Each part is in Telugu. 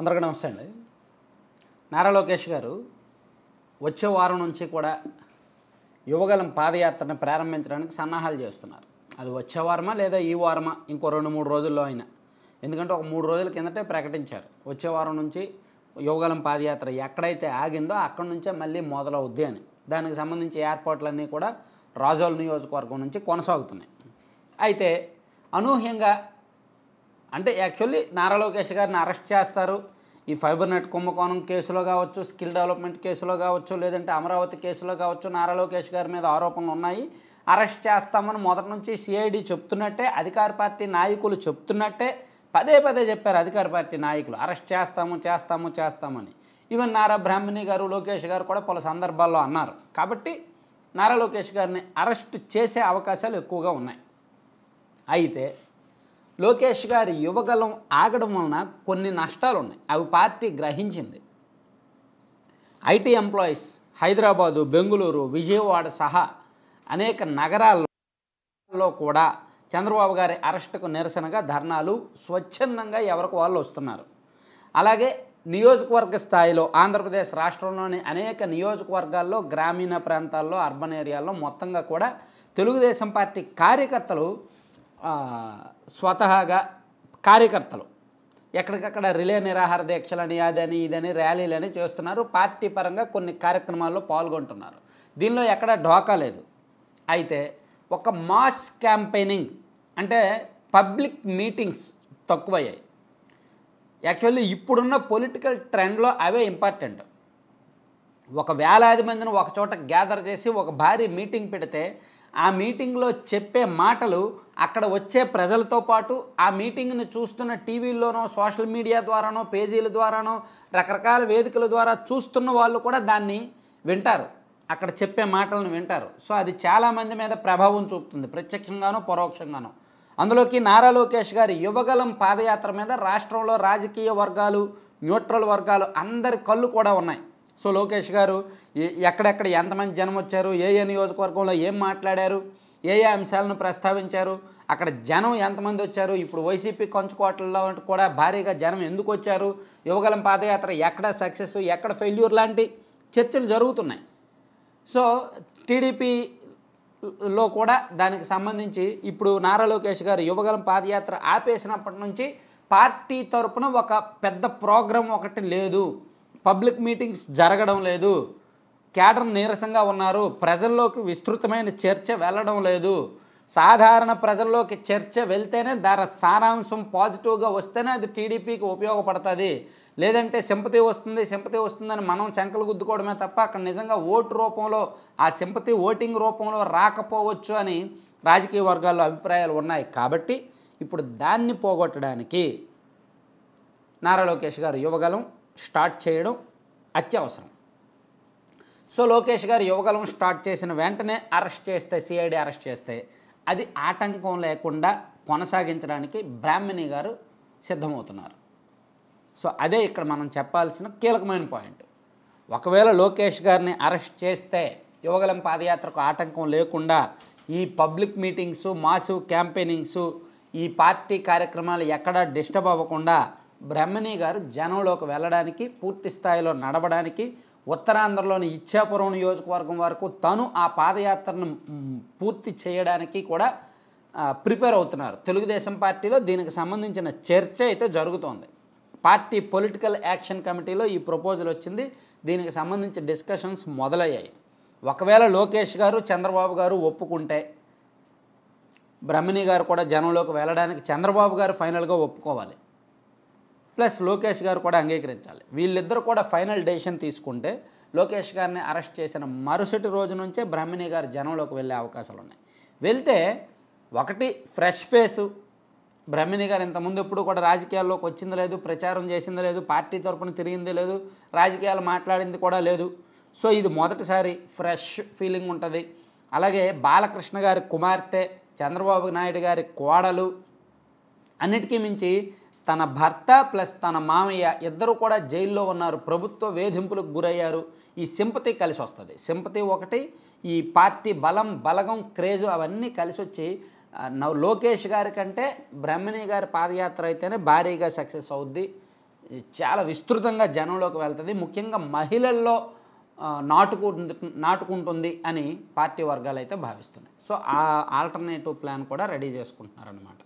అందరికీ నమస్తే అండి నారా లోకేష్ గారు వచ్చే వారం నుంచి కూడా యువగలం పాదయాత్రను ప్రారంభించడానికి సన్నాహాలు చేస్తున్నారు అది వచ్చే వారమా లేదా ఈ వారమా ఇంకో రెండు మూడు రోజుల్లో అయినా ఎందుకంటే ఒక మూడు రోజుల కిందటే ప్రకటించారు వచ్చే వారం నుంచి యువగలం పాదయాత్ర ఎక్కడైతే ఆగిందో అక్కడి నుంచే మళ్ళీ మొదలవుద్ది అని దానికి సంబంధించి ఏర్పాట్లన్నీ కూడా రాజోల్ నియోజకవర్గం నుంచి కొనసాగుతున్నాయి అయితే అనూహ్యంగా అంటే యాక్చువల్లీ నారా లోకేష్ గారిని అరెస్ట్ చేస్తారు ఈ ఫైబర్ నెట్ కుంభకోణం కేసులో కావచ్చు స్కిల్ డెవలప్మెంట్ కేసులో కావచ్చు లేదంటే అమరావతి కేసులో కావచ్చు నారా లోకేష్ గారి మీద ఆరోపణలు ఉన్నాయి అరెస్ట్ చేస్తామని మొదటి నుంచి సిఐడి చెప్తున్నట్టే అధికార పార్టీ నాయకులు చెప్తున్నట్టే పదే పదే చెప్పారు అధికార పార్టీ నాయకులు అరెస్ట్ చేస్తాము చేస్తాము చేస్తామని ఈవెన్ నారా బ్రాహ్మణి గారు లోకేష్ గారు కూడా పలు సందర్భాల్లో అన్నారు కాబట్టి నారా లోకేష్ గారిని అరెస్ట్ చేసే అవకాశాలు ఎక్కువగా ఉన్నాయి అయితే లోకేష్ గారి యువగలం ఆగడం వలన కొన్ని నష్టాలు ఉన్నాయి అవి పార్టీ గ్రహించింది ఐటీ ఎంప్లాయీస్ హైదరాబాదు బెంగుళూరు విజయవాడ సహా అనేక నగరాల్లో కూడా చంద్రబాబు గారి అరెస్టుకు నిరసనగా ధర్నాలు స్వచ్ఛందంగా ఎవరికి వాళ్ళు వస్తున్నారు అలాగే నియోజకవర్గ స్థాయిలో ఆంధ్రప్రదేశ్ రాష్ట్రంలోని అనేక నియోజకవర్గాల్లో గ్రామీణ ప్రాంతాల్లో అర్బన్ ఏరియాల్లో మొత్తంగా కూడా తెలుగుదేశం పార్టీ కార్యకర్తలు స్వతహాగా కార్యకర్తలు ఎక్కడికక్కడ రిలే నిరాహార దీక్షలని అదని ఇదని ర్యాలీలని చేస్తున్నారు పార్టీ పరంగా కొన్ని కార్యక్రమాల్లో పాల్గొంటున్నారు దీనిలో ఎక్కడ ఢోకా లేదు అయితే ఒక మాస్ క్యాంపెయినింగ్ అంటే పబ్లిక్ మీటింగ్స్ తక్కువయ్యాయి యాక్చువల్లీ ఇప్పుడున్న పొలిటికల్ ట్రెండ్లో అవే ఇంపార్టెంట్ ఒక వేలాది మందిని ఒక చోట గ్యాదర్ చేసి ఒక భారీ మీటింగ్ పెడితే ఆ మీటింగ్లో చెప్పే మాటలు అక్కడ వచ్చే ప్రజలతో పాటు ఆ మీటింగ్ను చూస్తున్న టీవీల్లోనో సోషల్ మీడియా ద్వారానో పేజీల ద్వారానో రకరకాల వేదికల ద్వారా చూస్తున్న వాళ్ళు కూడా దాన్ని వింటారు అక్కడ చెప్పే మాటలను వింటారు సో అది చాలామంది మీద ప్రభావం చూపుతుంది ప్రత్యక్షంగానో పరోక్షంగానో అందులోకి నారా లోకేష్ గారి యువగలం పాదయాత్ర మీద రాష్ట్రంలో రాజకీయ వర్గాలు న్యూట్రల్ వర్గాలు అందరి కళ్ళు కూడా ఉన్నాయి సో లోకేష్ గారు ఎక్కడెక్కడ ఎంతమంది జనం వచ్చారు ఏ ఏ నియోజకవర్గంలో ఏం మాట్లాడారు ఏ ఏ అంశాలను ప్రస్తావించారు అక్కడ జనం ఎంతమంది వచ్చారు ఇప్పుడు వైసీపీ కంచుకోటల్లో కూడా భారీగా జనం ఎందుకు వచ్చారు యువగలం పాదయాత్ర ఎక్కడ సక్సెస్ ఎక్కడ ఫెయిల్యూర్ లాంటి చర్చలు జరుగుతున్నాయి సో టీడీపీ లో కూడా దానికి సంబంధించి ఇప్పుడు నారా లోకేష్ గారు యువగలం పాదయాత్ర ఆపేసినప్పటి నుంచి పార్టీ తరపున ఒక పెద్ద ప్రోగ్రాం ఒకటి లేదు పబ్లిక్ మీటింగ్స్ జరగడం లేదు కేటర్ నీరసంగా ఉన్నారు ప్రజల్లోకి విస్తృతమైన చర్చ వెళ్ళడం లేదు సాధారణ ప్రజల్లోకి చర్చ వెళ్తేనే దాని సారాంశం పాజిటివ్గా వస్తేనే అది టీడీపీకి ఉపయోగపడుతుంది లేదంటే సింపతి వస్తుంది సింపతి వస్తుందని మనం శంకలు గుద్దుకోవడమే తప్ప అక్కడ నిజంగా ఓటు రూపంలో ఆ సింపతి ఓటింగ్ రూపంలో రాకపోవచ్చు అని రాజకీయ వర్గాల్లో అభిప్రాయాలు ఉన్నాయి కాబట్టి ఇప్పుడు దాన్ని పోగొట్టడానికి నారా లోకేష్ గారు యువగలం స్టార్ట్ చేయడం అత్యవసరం సో లోకేష్ గారు యువగలం స్టార్ట్ చేసిన వెంటనే అరెస్ట్ చేస్తే సిఐడి అరెస్ట్ చేస్తే అది ఆటంకం లేకుండా కొనసాగించడానికి బ్రాహ్మణి గారు సిద్ధమవుతున్నారు సో అదే ఇక్కడ మనం చెప్పాల్సిన కీలకమైన పాయింట్ ఒకవేళ లోకేష్ గారిని అరెస్ట్ చేస్తే యువగలం పాదయాత్రకు ఆటంకం లేకుండా ఈ పబ్లిక్ మీటింగ్స్ మాసు క్యాంపెయినింగ్స్ ఈ పార్టీ కార్యక్రమాలు ఎక్కడా డిస్టర్బ్ అవ్వకుండా బ్రహ్మణి గారు జనంలోకి వెళ్ళడానికి పూర్తి స్థాయిలో నడవడానికి ఉత్తరాంధ్రలోని ఇచ్చాపురం నియోజకవర్గం వరకు తను ఆ పాదయాత్రను పూర్తి చేయడానికి కూడా ప్రిపేర్ అవుతున్నారు తెలుగుదేశం పార్టీలో దీనికి సంబంధించిన చర్చ అయితే జరుగుతోంది పార్టీ పొలిటికల్ యాక్షన్ కమిటీలో ఈ ప్రపోజల్ వచ్చింది దీనికి సంబంధించి డిస్కషన్స్ మొదలయ్యాయి ఒకవేళ లోకేష్ గారు చంద్రబాబు గారు ఒప్పుకుంటే బ్రహ్మిణి గారు కూడా జనంలోకి వెళ్ళడానికి చంద్రబాబు గారు ఫైనల్గా ఒప్పుకోవాలి ప్లస్ లోకేష్ గారు కూడా అంగీకరించాలి వీళ్ళిద్దరు కూడా ఫైనల్ డెసిషన్ తీసుకుంటే లోకేష్ గారిని అరెస్ట్ చేసిన మరుసటి రోజు నుంచే బ్రహ్మిణి గారు జనంలోకి వెళ్ళే అవకాశాలు ఉన్నాయి వెళ్తే ఒకటి ఫ్రెష్ ఫేసు బ్రహ్మిణి గారు ఇంతకుముందు ఎప్పుడు కూడా రాజకీయాల్లోకి వచ్చింది లేదు ప్రచారం చేసింది లేదు పార్టీ తరపున తిరిగింది లేదు రాజకీయాలు మాట్లాడింది కూడా లేదు సో ఇది మొదటిసారి ఫ్రెష్ ఫీలింగ్ ఉంటుంది అలాగే బాలకృష్ణ గారి కుమార్తె చంద్రబాబు నాయుడు గారి కోడలు అన్నిటికీ మించి తన భర్త ప్లస్ తన మామయ్య ఇద్దరు కూడా జైల్లో ఉన్నారు ప్రభుత్వ వేధింపులకు గురయ్యారు ఈ సింపతి కలిసి వస్తుంది సింపతి ఒకటి ఈ పార్టీ బలం బలగం క్రేజు అవన్నీ కలిసి వచ్చి లోకేష్ గారి కంటే బ్రహ్మణి గారి పాదయాత్ర అయితేనే భారీగా సక్సెస్ అవుద్ది చాలా విస్తృతంగా జనంలోకి వెళ్తుంది ముఖ్యంగా మహిళల్లో నాటుకు నాటుకుంటుంది అని పార్టీ వర్గాలు అయితే భావిస్తున్నాయి సో ఆ ఆల్టర్నేటివ్ ప్లాన్ కూడా రెడీ చేసుకుంటున్నారనమాట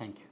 థ్యాంక్ యూ